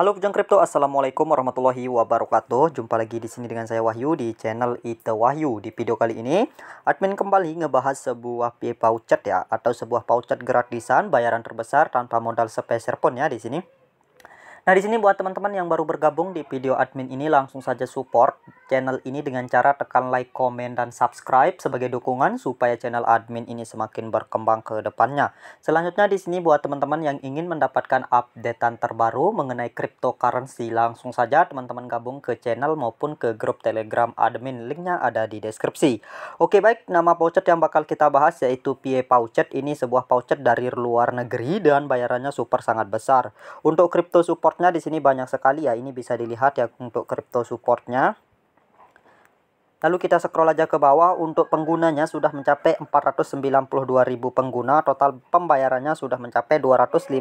Halo pejuang Kripto, Assalamualaikum warahmatullahi wabarakatuh Jumpa lagi di sini dengan saya Wahyu di channel Ite Wahyu Di video kali ini, admin kembali ngebahas sebuah pay voucher ya Atau sebuah voucher gratisan bayaran terbesar tanpa modal sepeser pun ya di sini Nah, di sini buat teman-teman yang baru bergabung di video admin ini langsung saja support channel ini dengan cara tekan like, komen, dan subscribe sebagai dukungan supaya channel admin ini semakin berkembang ke depannya. Selanjutnya di sini buat teman-teman yang ingin mendapatkan updatean terbaru mengenai cryptocurrency langsung saja teman-teman gabung ke channel maupun ke grup Telegram admin. Linknya ada di deskripsi. Oke, baik, nama pouchet yang bakal kita bahas yaitu PA Pouchet. Ini sebuah pouchet dari luar negeri dan bayarannya super sangat besar. Untuk crypto support supportnya di sini banyak sekali ya. Ini bisa dilihat ya untuk crypto supportnya. Lalu kita scroll aja ke bawah untuk penggunanya sudah mencapai 492.000 pengguna, total pembayarannya sudah mencapai 252.000 US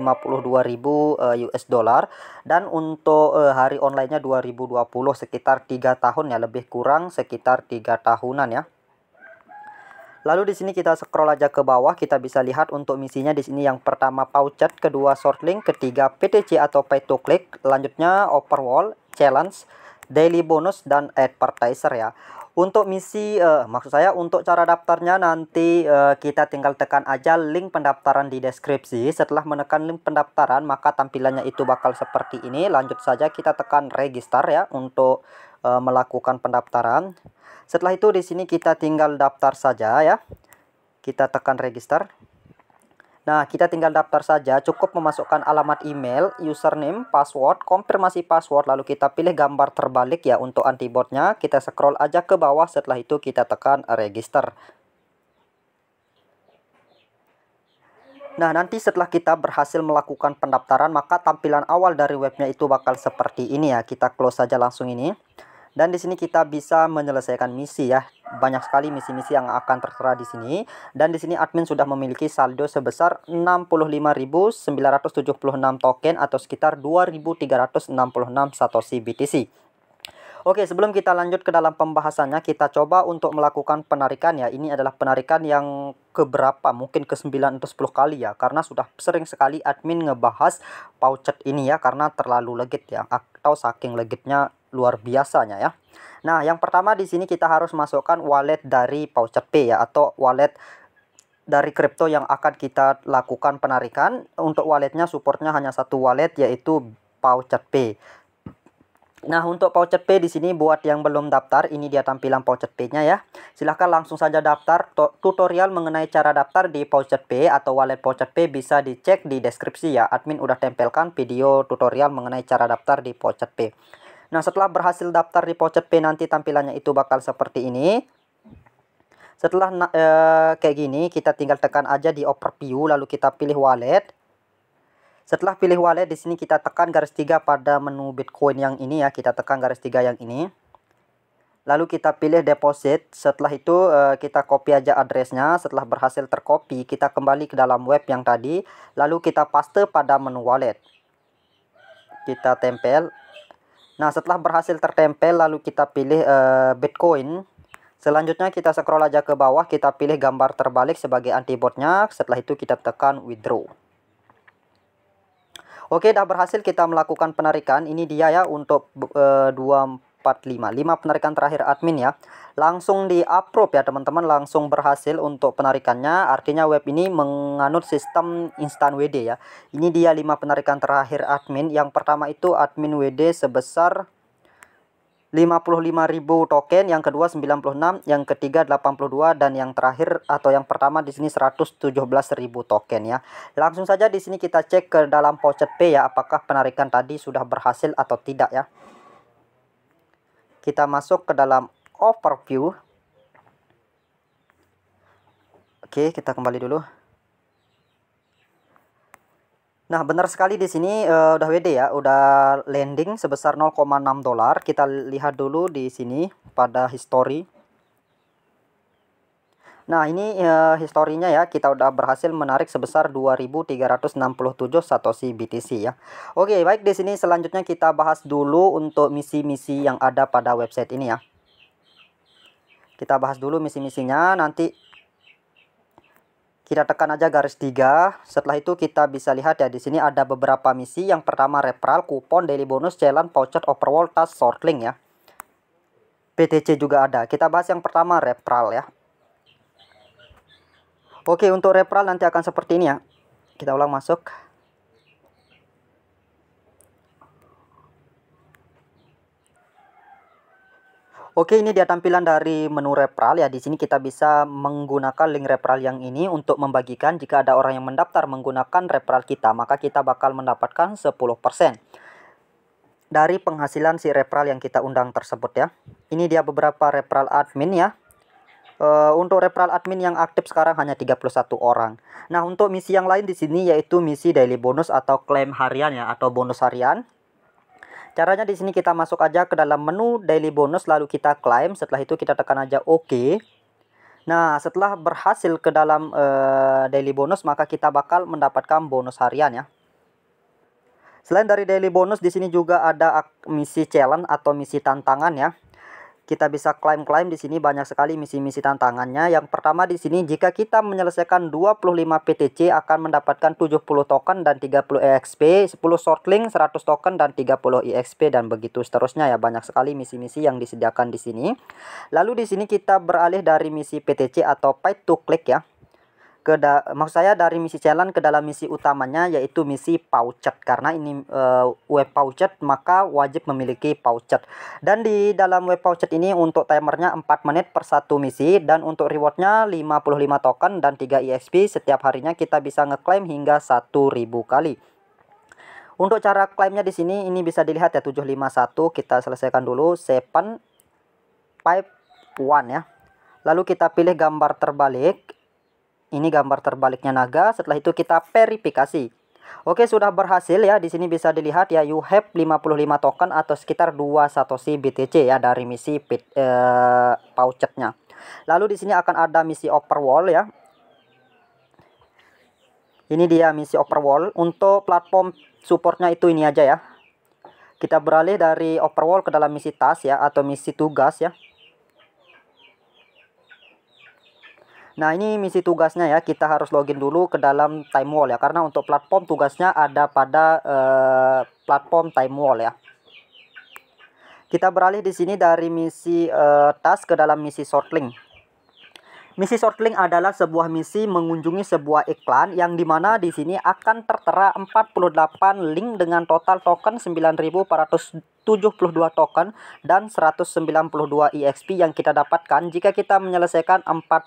eh, dollar dan untuk eh, hari online-nya 2020 sekitar 3 tahun ya, lebih kurang sekitar 3 tahunan ya. Lalu di sini kita scroll aja ke bawah, kita bisa lihat untuk misinya di sini yang pertama Pouchet, kedua short link, ketiga PTC atau Pay to Click, lanjutnya Overwall, Challenge, Daily Bonus, dan Advertiser ya. Untuk misi, uh, maksud saya untuk cara daftarnya nanti uh, kita tinggal tekan aja link pendaftaran di deskripsi. Setelah menekan link pendaftaran, maka tampilannya itu bakal seperti ini. Lanjut saja kita tekan register ya untuk e, melakukan pendaftaran. Setelah itu di sini kita tinggal daftar saja ya. Kita tekan register. Nah, kita tinggal daftar saja, cukup memasukkan alamat email, username, password, konfirmasi password, lalu kita pilih gambar terbalik ya untuk antibotnya. Kita scroll aja ke bawah, setelah itu kita tekan register. Nah, nanti setelah kita berhasil melakukan pendaftaran, maka tampilan awal dari webnya itu bakal seperti ini ya. Kita close saja langsung ini. Dan di sini kita bisa menyelesaikan misi ya. Banyak sekali misi-misi yang akan tertera di sini. Dan di sini admin sudah memiliki saldo sebesar 65.976 token atau sekitar 2.366 Satoshi BTC. Oke, sebelum kita lanjut ke dalam pembahasannya, kita coba untuk melakukan penarikan ya. Ini adalah penarikan yang keberapa, mungkin ke 9 atau 10 kali ya. Karena sudah sering sekali admin ngebahas pouchet ini ya, karena terlalu legit ya. Atau saking legitnya luar biasanya ya. Nah, yang pertama di sini kita harus masukkan wallet dari voucher P ya atau wallet dari kripto yang akan kita lakukan penarikan. Untuk walletnya supportnya hanya satu wallet yaitu voucher P. Nah, untuk voucher P di sini buat yang belum daftar, ini dia tampilan voucher P-nya ya. Silahkan langsung saja daftar. Tutorial mengenai cara daftar di voucher P atau wallet voucher P bisa dicek di deskripsi ya. Admin udah tempelkan video tutorial mengenai cara daftar di voucher P. Nah, setelah berhasil daftar di Pocet P nanti tampilannya itu bakal seperti ini. Setelah uh, kayak gini, kita tinggal tekan aja di overview lalu kita pilih wallet. Setelah pilih wallet di sini kita tekan garis tiga pada menu Bitcoin yang ini ya, kita tekan garis tiga yang ini. Lalu kita pilih deposit. Setelah itu uh, kita copy aja addressnya. Setelah berhasil tercopy, kita kembali ke dalam web yang tadi. Lalu kita paste pada menu wallet. Kita tempel Nah, setelah berhasil tertempel lalu kita pilih uh, Bitcoin. Selanjutnya kita scroll aja ke bawah, kita pilih gambar terbalik sebagai antibotnya. Setelah itu kita tekan withdraw. Oke, dah berhasil kita melakukan penarikan. Ini dia ya untuk uh, eh, 24 45 5 penarikan terakhir admin ya langsung di approve ya teman-teman langsung berhasil untuk penarikannya artinya web ini menganut sistem instan WD ya ini dia 5 penarikan terakhir admin yang pertama itu admin WD sebesar 55.000 token, yang kedua 96, yang ketiga 82 dan yang terakhir atau yang pertama di sini 117.000 token ya. Langsung saja di sini kita cek ke dalam pocet P ya apakah penarikan tadi sudah berhasil atau tidak ya kita masuk ke dalam overview Oke, kita kembali dulu. Nah, benar sekali di sini uh, udah WD ya, udah landing sebesar 0,6 dolar. Kita lihat dulu di sini pada history Nah, ini e, historinya ya, kita udah berhasil menarik sebesar 2367 Satoshi BTC ya. Oke, baik di sini selanjutnya kita bahas dulu untuk misi-misi yang ada pada website ini ya. Kita bahas dulu misi-misinya, nanti kita tekan aja garis tiga. Setelah itu kita bisa lihat ya di sini ada beberapa misi. Yang pertama referral, kupon, daily bonus, challenge, voucher, overworld, task, shortlink ya. PTC juga ada. Kita bahas yang pertama referral ya. Oke, untuk referral nanti akan seperti ini ya. Kita ulang masuk. Oke, ini dia tampilan dari menu referral ya. Di sini kita bisa menggunakan link referral yang ini untuk membagikan jika ada orang yang mendaftar menggunakan referral kita, maka kita bakal mendapatkan 10% dari penghasilan si referral yang kita undang tersebut ya. Ini dia beberapa referral admin ya. Eh, untuk referral admin yang aktif sekarang hanya 31 orang. Nah, untuk misi yang lain di sini yaitu misi daily bonus atau klaim harian ya atau bonus harian. Caranya di sini kita masuk aja ke dalam menu daily bonus lalu kita klaim, setelah itu kita tekan aja oke. OK. Nah, setelah berhasil ke dalam uh, daily bonus maka kita bakal mendapatkan bonus harian ya. Selain dari daily bonus di sini juga ada misi challenge atau misi tantangan ya kita bisa klaim-klaim di sini banyak sekali misi-misi tantangannya. Yang pertama di sini jika kita menyelesaikan 25 PTC akan mendapatkan 70 token dan 30 EXP, 10 shortlink, 100 token dan 30 EXP dan begitu seterusnya ya. Banyak sekali misi-misi yang disediakan di sini. Lalu di sini kita beralih dari misi PTC atau pay to click ya ke da, maksud saya dari misi challenge ke dalam misi utamanya yaitu misi pouchet karena ini e, web pouchet maka wajib memiliki pouchet dan di dalam web pouchet ini untuk timernya 4 menit per satu misi dan untuk rewardnya 55 token dan 3 EXP setiap harinya kita bisa ngeklaim hingga 1000 kali untuk cara klaimnya di sini ini bisa dilihat ya 751 kita selesaikan dulu seven pipe one ya lalu kita pilih gambar terbalik ini gambar terbaliknya naga. Setelah itu kita verifikasi. Oke, sudah berhasil ya. Di sini bisa dilihat ya you have 55 token atau sekitar 2 satoshi BTC ya dari misi pit, e, pouchetnya. Lalu di sini akan ada misi overwall ya. Ini dia misi overwall untuk platform supportnya itu ini aja ya. Kita beralih dari overwall ke dalam misi tas ya atau misi tugas ya. Nah ini misi tugasnya ya kita harus login dulu ke dalam time wall ya karena untuk platform tugasnya ada pada uh, platform time wall ya. Kita beralih di sini dari misi uh, task ke dalam misi shortlink. Misi shortlink adalah sebuah misi mengunjungi sebuah iklan yang dimana di sini akan tertera 48 link dengan total token 9400 72 token dan 192 EXP yang kita dapatkan jika kita menyelesaikan 48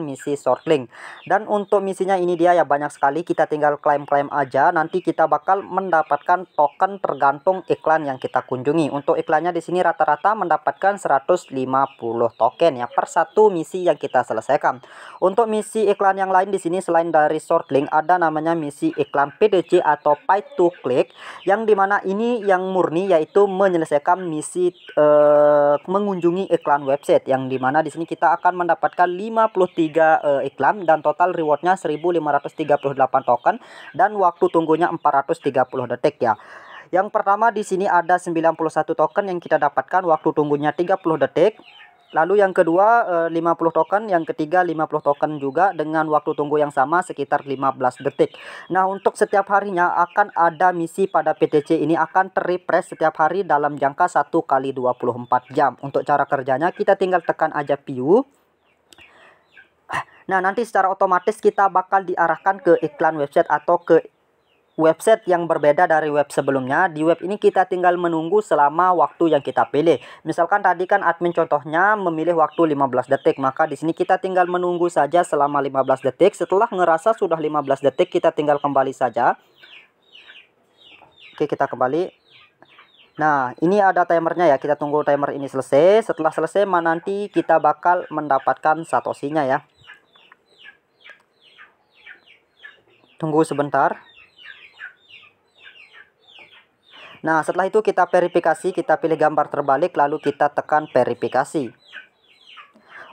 misi shortlink. Dan untuk misinya ini dia ya banyak sekali kita tinggal klaim-klaim aja nanti kita bakal mendapatkan token tergantung iklan yang kita kunjungi. Untuk iklannya di sini rata-rata mendapatkan 150 token ya per satu misi yang kita selesaikan. Untuk misi iklan yang lain di sini selain dari shortlink ada namanya misi iklan PDC atau pay to click yang dimana ini yang murni yaitu menyelesaikan misi uh, mengunjungi iklan website yang dimana di sini kita akan mendapatkan 53 uh, eh, iklan dan total rewardnya 1538 token dan waktu tunggunya 430 detik ya. Yang pertama di sini ada 91 token yang kita dapatkan waktu tunggunya 30 detik. Lalu yang kedua 50 eh, token, yang ketiga 50 token juga dengan waktu tunggu yang sama sekitar 15 detik. Nah, untuk setiap harinya akan ada misi pada PTC ini akan terrefresh setiap hari dalam jangka 1 kali 24 jam. Untuk cara kerjanya kita tinggal tekan aja PU. Nah, nanti secara otomatis kita bakal diarahkan ke iklan website atau ke website yang berbeda dari web sebelumnya di web ini kita tinggal menunggu selama waktu yang kita pilih misalkan tadi kan admin contohnya memilih waktu 15 detik maka di sini kita tinggal menunggu saja selama 15 detik setelah ngerasa sudah 15 detik kita tinggal kembali saja oke kita kembali Nah, ini ada timernya ya. Kita tunggu timer ini selesai. Setelah selesai, mana nanti kita bakal mendapatkan satosinya ya. Tunggu sebentar. Nah setelah itu kita verifikasi kita pilih gambar terbalik lalu kita tekan verifikasi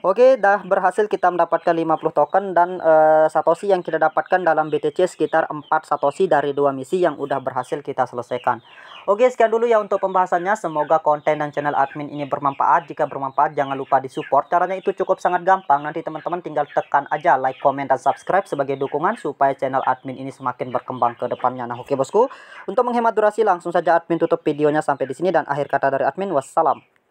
Oke, dah berhasil kita mendapatkan 50 token dan uh, satoshi yang kita dapatkan dalam BTC sekitar 4 satoshi dari dua misi yang udah berhasil kita selesaikan. Oke, sekian dulu ya untuk pembahasannya. Semoga konten dan channel admin ini bermanfaat. Jika bermanfaat, jangan lupa di support. Caranya itu cukup sangat gampang. Nanti teman-teman tinggal tekan aja like, comment, dan subscribe sebagai dukungan supaya channel admin ini semakin berkembang ke depannya. Nah, oke bosku. Untuk menghemat durasi, langsung saja admin tutup videonya sampai di sini dan akhir kata dari admin. Wassalam.